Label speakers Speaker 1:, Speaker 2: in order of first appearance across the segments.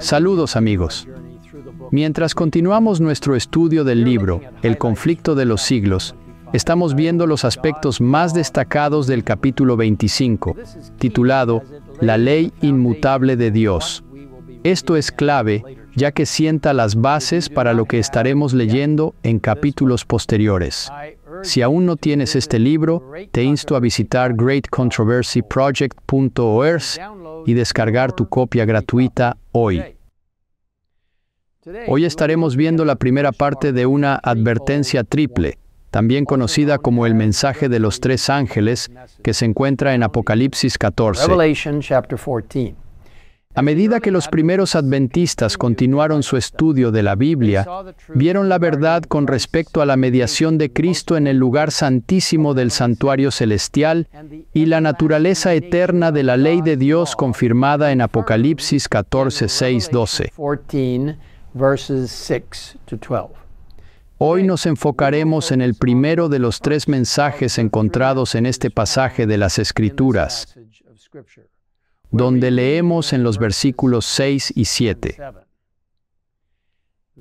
Speaker 1: Saludos amigos. Mientras continuamos nuestro estudio del libro, El conflicto de los siglos, estamos viendo los aspectos más destacados del capítulo 25, titulado La ley inmutable de Dios. Esto es clave ya que sienta las bases para lo que estaremos leyendo en capítulos posteriores. Si aún no tienes este libro, te insto a visitar greatcontroversyproject.org y descargar tu copia gratuita hoy. Hoy estaremos viendo la primera parte de una advertencia triple, también conocida como el mensaje de los tres ángeles, que se encuentra en Apocalipsis 14. A medida que los primeros adventistas continuaron su estudio de la Biblia, vieron la verdad con respecto a la mediación de Cristo en el lugar santísimo del santuario celestial y la naturaleza eterna de la ley de Dios confirmada en Apocalipsis 14, 6, 12. Hoy nos enfocaremos en el primero de los tres mensajes encontrados en este pasaje de las Escrituras donde leemos en los versículos 6 y 7.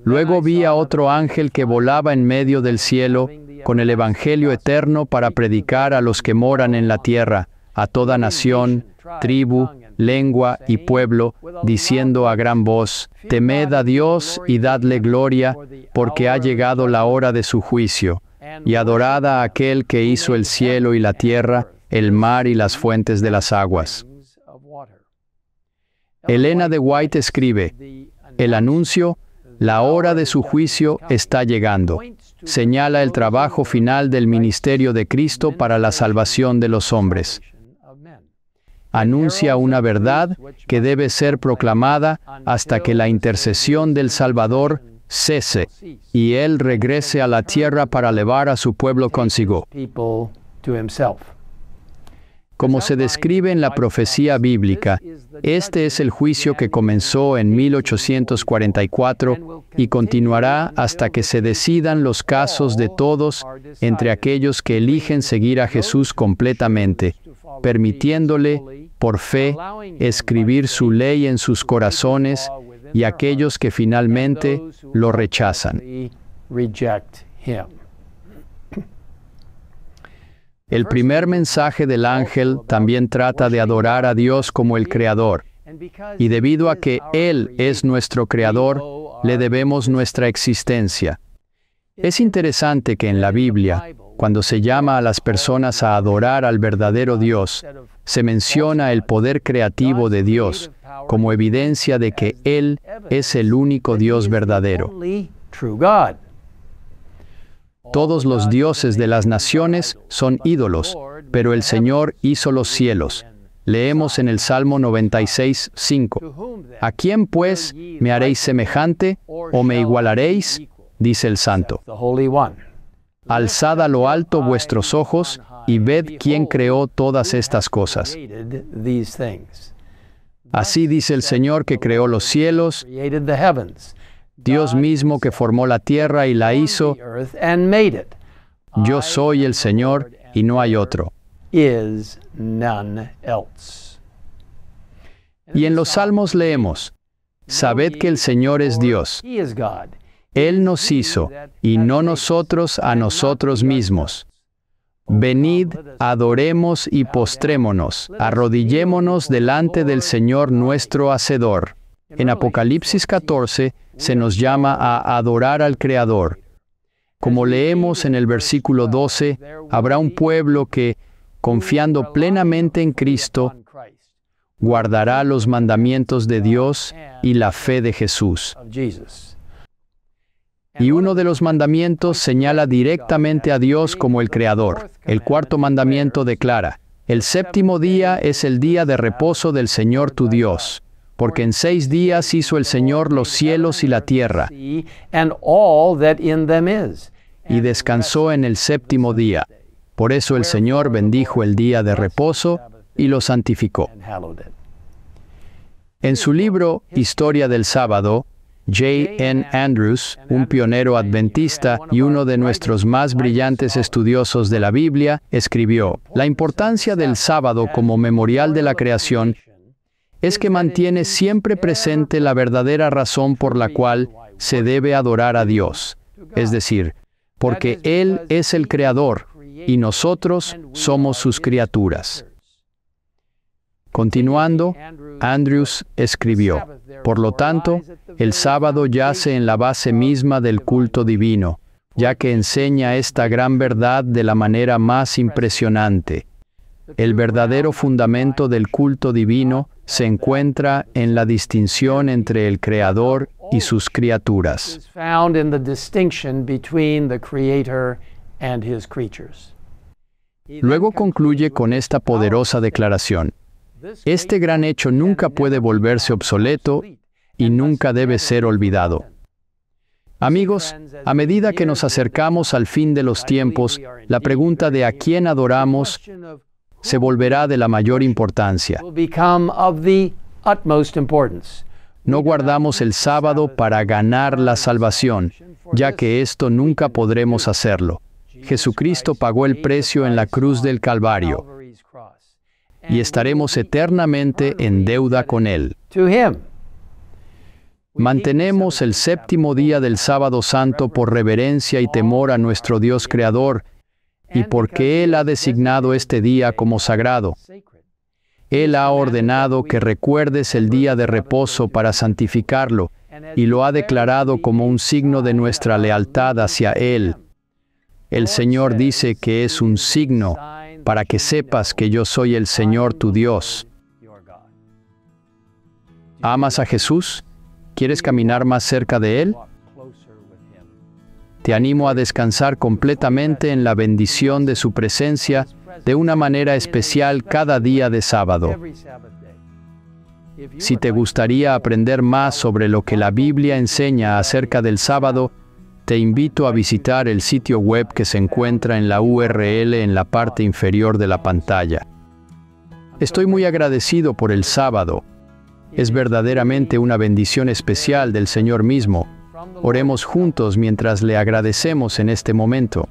Speaker 1: Luego vi a otro ángel que volaba en medio del cielo con el Evangelio eterno para predicar a los que moran en la tierra, a toda nación, tribu, lengua y pueblo, diciendo a gran voz, Temed a Dios y dadle gloria, porque ha llegado la hora de su juicio, y adorad a aquel que hizo el cielo y la tierra, el mar y las fuentes de las aguas. Elena de White escribe, el anuncio, la hora de su juicio está llegando. Señala el trabajo final del ministerio de Cristo para la salvación de los hombres. Anuncia una verdad que debe ser proclamada hasta que la intercesión del Salvador cese y Él regrese a la tierra para llevar a su pueblo consigo. Como se describe en la profecía bíblica, este es el juicio que comenzó en 1844 y continuará hasta que se decidan los casos de todos entre aquellos que eligen seguir a Jesús completamente, permitiéndole, por fe, escribir su ley en sus corazones y aquellos que finalmente lo rechazan. El primer mensaje del ángel también trata de adorar a Dios como el Creador. Y debido a que Él es nuestro Creador, le debemos nuestra existencia. Es interesante que en la Biblia, cuando se llama a las personas a adorar al verdadero Dios, se menciona el poder creativo de Dios como evidencia de que Él es el único Dios verdadero. Todos los dioses de las naciones son ídolos, pero el Señor hizo los cielos. Leemos en el Salmo 96, 5. ¿A quién pues me haréis semejante o me igualaréis? dice el Santo. Alzad a lo alto vuestros ojos y ved quién creó todas estas cosas. Así dice el Señor que creó los cielos, Dios mismo que formó la tierra y la hizo. Yo soy el Señor y no hay otro. Y en los Salmos leemos, Sabed que el Señor es Dios. Él nos hizo, y no nosotros a nosotros mismos. Oh, Venid, adoremos y postrémonos, arrodillémonos delante del Señor nuestro Hacedor. En Apocalipsis 14 se nos llama a adorar al Creador. Como leemos en el versículo 12, habrá un pueblo que, confiando plenamente en Cristo, guardará los mandamientos de Dios y la fe de Jesús. Y uno de los mandamientos señala directamente a Dios como el Creador. El cuarto mandamiento declara, el séptimo día es el día de reposo del Señor tu Dios porque en seis días hizo el Señor los cielos y la tierra, y descansó en el séptimo día. Por eso el Señor bendijo el día de reposo y lo santificó. En su libro Historia del Sábado, J. N. Andrews, un pionero adventista y uno de nuestros más brillantes estudiosos de la Biblia, escribió, La importancia del sábado como memorial de la creación es que mantiene siempre presente la verdadera razón por la cual se debe adorar a Dios, es decir, porque Él es el Creador y nosotros somos sus criaturas. Continuando, Andrews escribió, Por lo tanto, el sábado yace en la base misma del culto divino, ya que enseña esta gran verdad de la manera más impresionante. El verdadero fundamento del culto divino se encuentra en la distinción entre el Creador y sus criaturas. Luego concluye con esta poderosa declaración. Este gran hecho nunca puede volverse obsoleto y nunca debe ser olvidado. Amigos, a medida que nos acercamos al fin de los tiempos, la pregunta de a quién adoramos se volverá de la mayor importancia. No guardamos el sábado para ganar la salvación, ya que esto nunca podremos hacerlo. Jesucristo pagó el precio en la cruz del Calvario y estaremos eternamente en deuda con Él. Mantenemos el séptimo día del sábado santo por reverencia y temor a nuestro Dios Creador y porque este Él ha designado este día como sagrado. Él ha ordenado que recuerdes el día de reposo para santificarlo, y lo ha declarado como un signo de nuestra lealtad hacia Él. El Señor dice que es un signo para que sepas que yo soy el Señor tu Dios. ¿Amas a Jesús? ¿Quieres caminar más cerca de Él? Te animo a descansar completamente en la bendición de su presencia de una manera especial cada día de sábado. Si te gustaría aprender más sobre lo que la Biblia enseña acerca del sábado, te invito a visitar el sitio web que se encuentra en la URL en la parte inferior de la pantalla. Estoy muy agradecido por el sábado. Es verdaderamente una bendición especial del Señor mismo Oremos juntos mientras le agradecemos en este momento.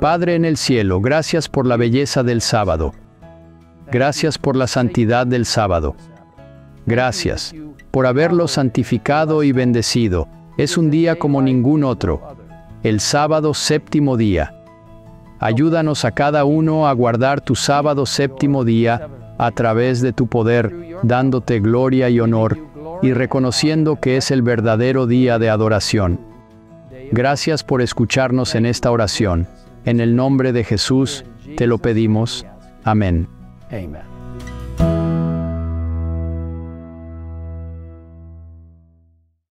Speaker 1: Padre en el cielo, gracias por la belleza del sábado. Gracias por la santidad del sábado. Gracias por haberlo santificado y bendecido. Es un día como ningún otro. El sábado séptimo día. Ayúdanos a cada uno a guardar tu sábado séptimo día a través de tu poder, dándote gloria y honor y reconociendo que es el verdadero día de adoración. Gracias por escucharnos en esta oración. En el nombre de Jesús, te lo pedimos. Amén.